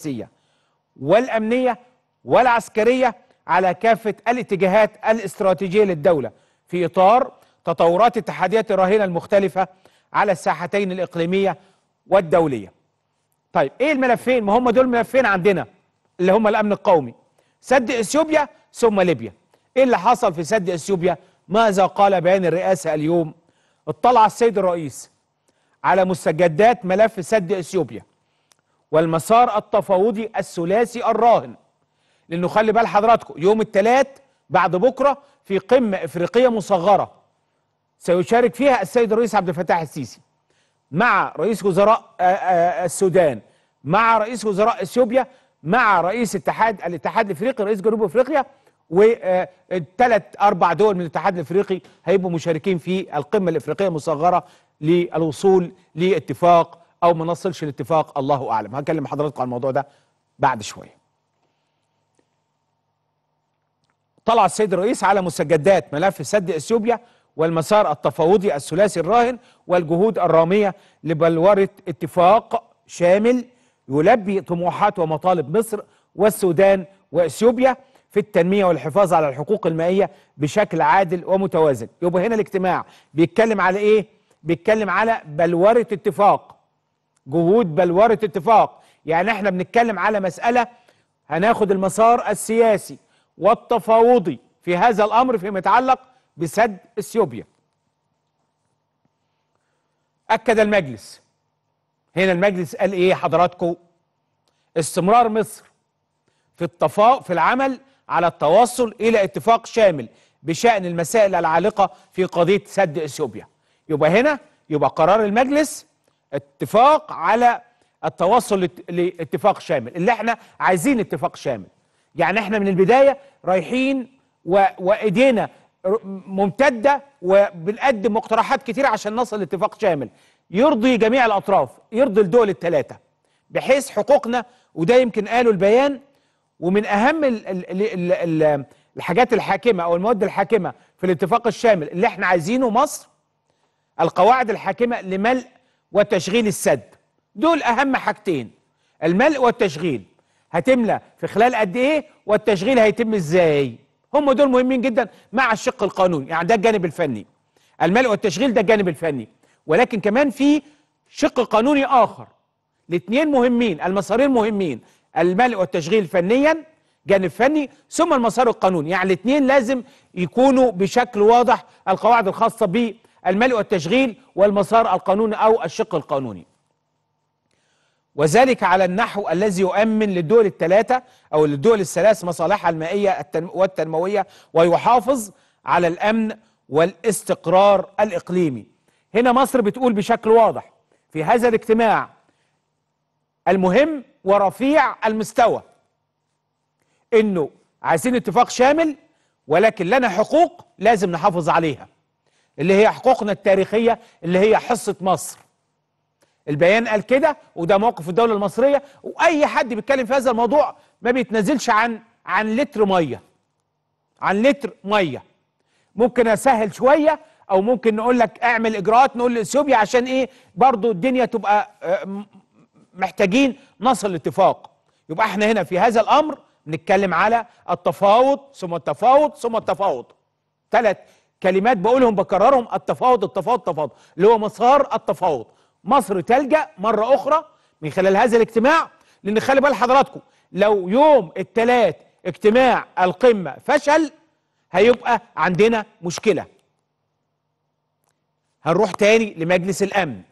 السياسية والأمنية والعسكرية على كافة الاتجاهات الاستراتيجية للدولة في إطار تطورات اتحاديات الرهينة المختلفة على الساحتين الإقليمية والدولية طيب إيه الملفين؟ ما هم دول ملفين عندنا اللي هم الأمن القومي سد إثيوبيا ثم ليبيا إيه اللي حصل في سد إثيوبيا؟ ماذا قال بيان الرئاسة اليوم؟ اطلع السيد الرئيس على مستجدات ملف سد إثيوبيا والمسار التفاوضي الثلاثي الراهن لانه خلي بال حضراتكم يوم الثلاث بعد بكره في قمه افريقيه مصغره سيشارك فيها السيد الرئيس عبد الفتاح السيسي مع رئيس وزراء آه، آه، السودان مع رئيس وزراء اثيوبيا مع رئيس اتحاد الاتحاد الافريقي رئيس جنوب افريقيا والثلاث اربع دول من الاتحاد الافريقي هيبقوا مشاركين في القمه الافريقيه المصغره للوصول لاتفاق او ما نصلش الاتفاق الله اعلم هكلم حضراتكم عن الموضوع ده بعد شويه طلع السيد الرئيس على مستجدات ملف سد اثيوبيا والمسار التفاوضي الثلاثي الراهن والجهود الراميه لبلوره اتفاق شامل يلبي طموحات ومطالب مصر والسودان واثيوبيا في التنميه والحفاظ على الحقوق المائيه بشكل عادل ومتوازن يبقى هنا الاجتماع بيتكلم على ايه بيتكلم على بلوره اتفاق جهود بلورة اتفاق يعني احنا بنتكلم على مسألة هناخد المسار السياسي والتفاوضي في هذا الأمر فيما يتعلق بسد اثيوبيا أكد المجلس هنا المجلس قال إيه حضراتكم استمرار مصر في التفا... في العمل على التوصل إلى اتفاق شامل بشأن المسائل العالقة في قضية سد اثيوبيا يبقى هنا يبقى قرار المجلس اتفاق على التوصل لاتفاق شامل اللي احنا عايزين اتفاق شامل يعني احنا من البداية رايحين و... وايدينا ممتدة وبنقدم مقترحات كتير عشان نصل لاتفاق شامل يرضي جميع الأطراف يرضي الدول الثلاثة بحيث حقوقنا وده يمكن قالوا البيان ومن أهم ال ال ال ال الحاجات الحاكمة أو المواد الحاكمة في الاتفاق الشامل اللي احنا عايزينه مصر القواعد الحاكمة لملء وتشغيل السد دول اهم حاجتين الملء والتشغيل هتملى في خلال قد ايه والتشغيل هيتم ازاي هم دول مهمين جدا مع الشق القانوني يعني ده الجانب الفني الملء والتشغيل ده الجانب الفني ولكن كمان في شق قانوني اخر الاثنين مهمين المسارين مهمين الملء والتشغيل فنيا جانب فني ثم المسار القانوني يعني الاثنين لازم يكونوا بشكل واضح القواعد الخاصه بيه المال والتشغيل والمسار القانوني أو الشق القانوني وذلك على النحو الذي يؤمن للدول الثلاثة أو للدول الثلاث مصالحها المائية والتنموية ويحافظ على الأمن والاستقرار الإقليمي هنا مصر بتقول بشكل واضح في هذا الاجتماع المهم ورفيع المستوى انه عايزين اتفاق شامل ولكن لنا حقوق لازم نحافظ عليها اللي هي حقوقنا التاريخية اللي هي حصة مصر البيان قال كده وده موقف الدولة المصرية وأي حد بيتكلم في هذا الموضوع ما بيتنازلش عن عن لتر مية عن لتر مية ممكن أسهل شوية أو ممكن نقول لك اعمل إجراءات نقول لإثيوبيا عشان إيه برضو الدنيا تبقى آه، محتاجين نصل لاتفاق يبقى احنا هنا في هذا الأمر نتكلم على التفاوض ثم التفاوض ثم التفاوض ثلاث كلمات بقولهم بكررهم التفاوض التفاوض التفاوض اللي هو مسار التفاوض مصر تلجا مره اخرى من خلال هذا الاجتماع لان خلي بال حضراتكم لو يوم الثلاث اجتماع القمه فشل هيبقى عندنا مشكله هنروح تاني لمجلس الامن